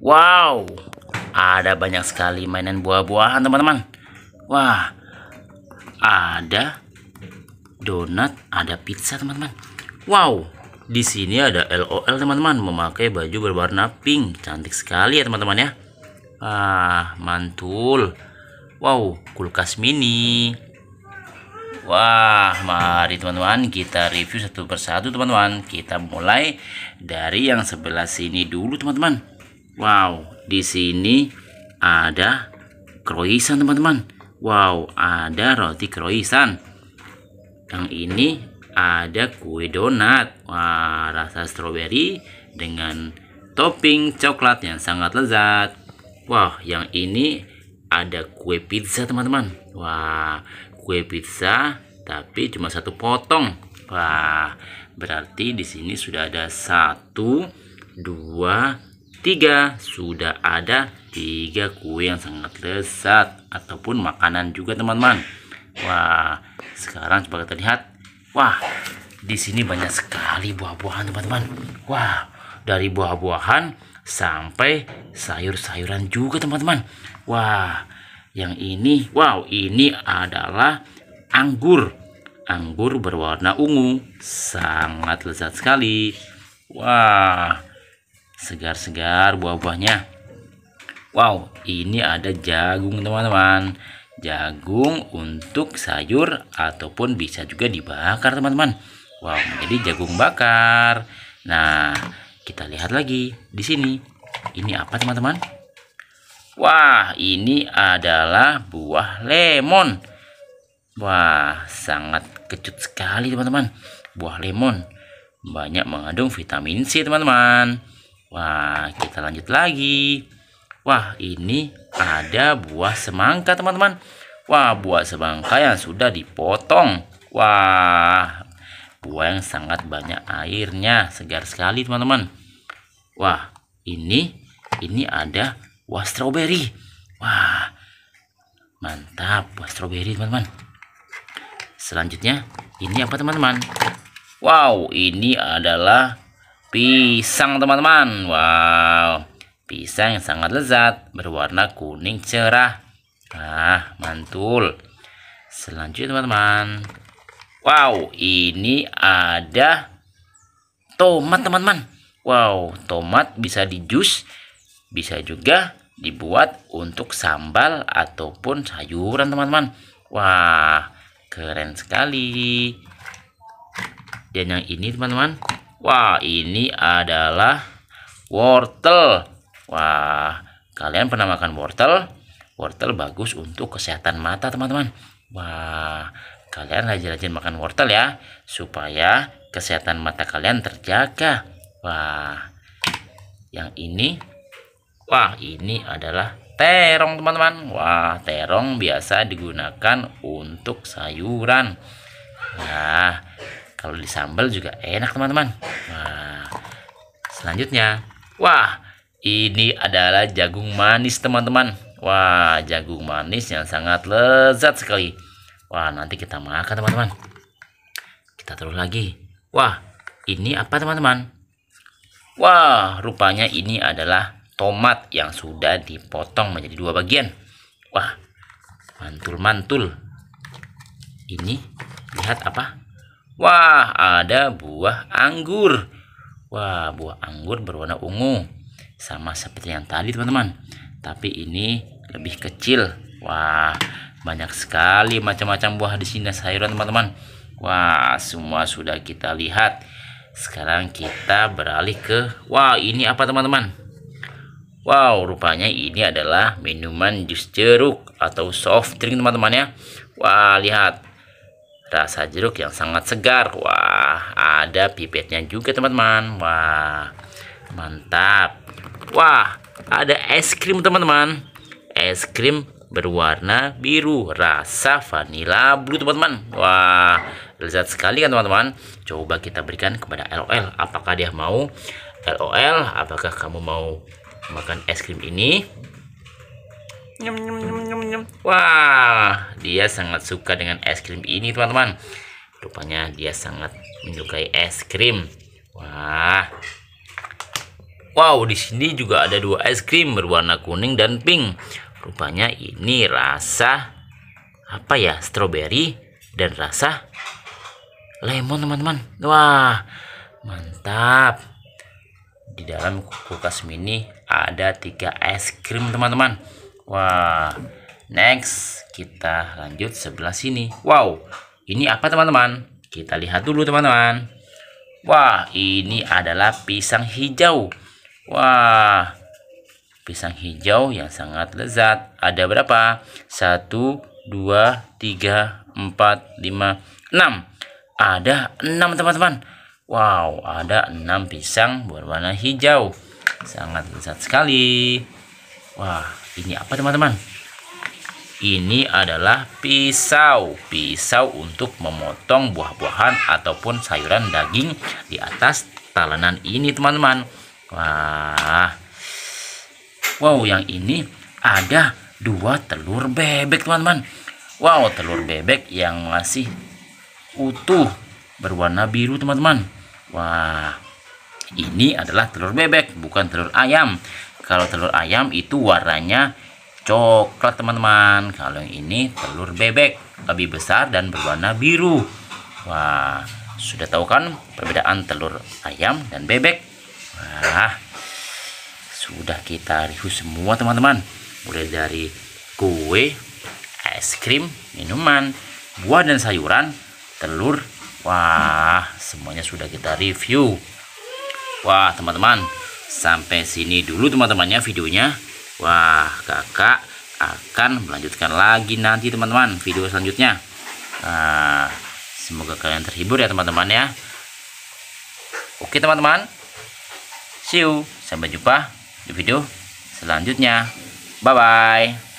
Wow, ada banyak sekali mainan buah-buahan teman-teman. Wah, ada donat, ada pizza teman-teman. Wow, di sini ada LOL teman-teman memakai baju berwarna pink, cantik sekali ya teman-teman ya. Ah, mantul. Wow, kulkas mini. Wah, mari teman-teman kita review satu persatu teman-teman. Kita mulai dari yang sebelah sini dulu teman-teman. Wow, di sini ada croissant teman-teman. Wow, ada roti croissant. Yang ini ada kue donat. Wah, rasa strawberry dengan topping coklat yang sangat lezat. Wah, yang ini ada kue pizza, teman-teman. Wah, kue pizza tapi cuma satu potong. Wah, berarti di sini sudah ada satu, dua, tiga Sudah ada tiga kue yang sangat lezat ataupun makanan juga teman-teman. Wah, sekarang coba kita lihat. Wah, di sini banyak sekali buah-buahan teman-teman. Wah, dari buah-buahan sampai sayur-sayuran juga teman-teman. Wah, yang ini, wow, ini adalah anggur. Anggur berwarna ungu, sangat lezat sekali. Wah, segar-segar buah-buahnya wow ini ada jagung teman-teman jagung untuk sayur ataupun bisa juga dibakar teman-teman wow jadi jagung bakar nah kita lihat lagi di sini ini apa teman-teman wah ini adalah buah lemon wah sangat kecut sekali teman-teman buah lemon banyak mengandung vitamin C teman-teman Wah, kita lanjut lagi. Wah, ini ada buah semangka, teman-teman. Wah, buah semangka yang sudah dipotong. Wah, buah yang sangat banyak airnya, segar sekali, teman-teman. Wah, ini ini ada buah stroberi. Wah, mantap buah stroberi, teman-teman. Selanjutnya, ini apa, teman-teman? Wow, ini adalah pisang teman-teman wow pisang yang sangat lezat berwarna kuning cerah nah mantul selanjutnya teman-teman wow ini ada tomat teman-teman wow tomat bisa di jus bisa juga dibuat untuk sambal ataupun sayuran teman-teman wah keren sekali dan yang ini teman-teman Wah, ini adalah wortel. Wah, kalian pernah makan wortel? Wortel bagus untuk kesehatan mata, teman-teman. Wah, kalian rajin-rajin makan wortel ya, supaya kesehatan mata kalian terjaga. Wah, yang ini, wah ini adalah terong teman-teman. Wah, terong biasa digunakan untuk sayuran. Nah, kalau di sambal juga enak teman-teman. Nah, selanjutnya, wah ini adalah jagung manis teman-teman. Wah jagung manis yang sangat lezat sekali. Wah nanti kita makan teman-teman. Kita terus lagi. Wah ini apa teman-teman? Wah rupanya ini adalah tomat yang sudah dipotong menjadi dua bagian. Wah mantul-mantul. Ini lihat apa? Wah, ada buah anggur. Wah, buah anggur berwarna ungu. Sama seperti yang tadi, teman-teman. Tapi ini lebih kecil. Wah, banyak sekali macam-macam buah di sini sayuran, teman-teman. Wah, semua sudah kita lihat. Sekarang kita beralih ke Wah, ini apa, teman-teman? Wow, rupanya ini adalah minuman jus jeruk atau soft drink, teman-teman ya. Wah, lihat rasa jeruk yang sangat segar. Wah, ada pipetnya juga teman-teman. Wah, mantap. Wah, ada es krim teman-teman. Es krim berwarna biru rasa vanila blue teman-teman. Wah, lezat sekali kan teman-teman. Coba kita berikan kepada LOL. Apakah dia mau? LOL, apakah kamu mau makan es krim ini? Nyum, nyum, nyum, nyum, nyum. Wah, dia sangat suka dengan es krim ini, teman-teman. Rupanya dia sangat menyukai es krim. Wah. Wow, di sini juga ada dua es krim berwarna kuning dan pink. Rupanya ini rasa apa ya? Strawberry dan rasa lemon, teman-teman. Wah, mantap. Di dalam kulkas mini ada tiga es krim, teman-teman. Wah, next kita lanjut sebelah sini. Wow, ini apa teman-teman? Kita lihat dulu teman-teman. Wah, ini adalah pisang hijau. Wah, pisang hijau yang sangat lezat. Ada berapa? Satu, dua, tiga, empat, lima, enam. Ada enam teman-teman. Wow, ada enam pisang berwarna hijau. Sangat lezat sekali. Wah, ini apa teman-teman? Ini adalah pisau. Pisau untuk memotong buah-buahan ataupun sayuran daging di atas talenan ini, teman-teman. Wah. Wow, yang ini ada dua telur bebek, teman-teman. Wow, telur bebek yang masih utuh berwarna biru, teman-teman. Wah, ini adalah telur bebek, bukan telur ayam kalau telur ayam itu warnanya coklat teman-teman kalau yang ini telur bebek lebih besar dan berwarna biru wah sudah tahu kan perbedaan telur ayam dan bebek wah sudah kita review semua teman-teman mulai dari kue es krim minuman buah dan sayuran telur wah semuanya sudah kita review wah teman-teman sampai sini dulu teman-temannya videonya wah kakak akan melanjutkan lagi nanti teman-teman video selanjutnya nah, semoga kalian terhibur ya teman-teman ya oke teman-teman see you sampai jumpa di video selanjutnya bye bye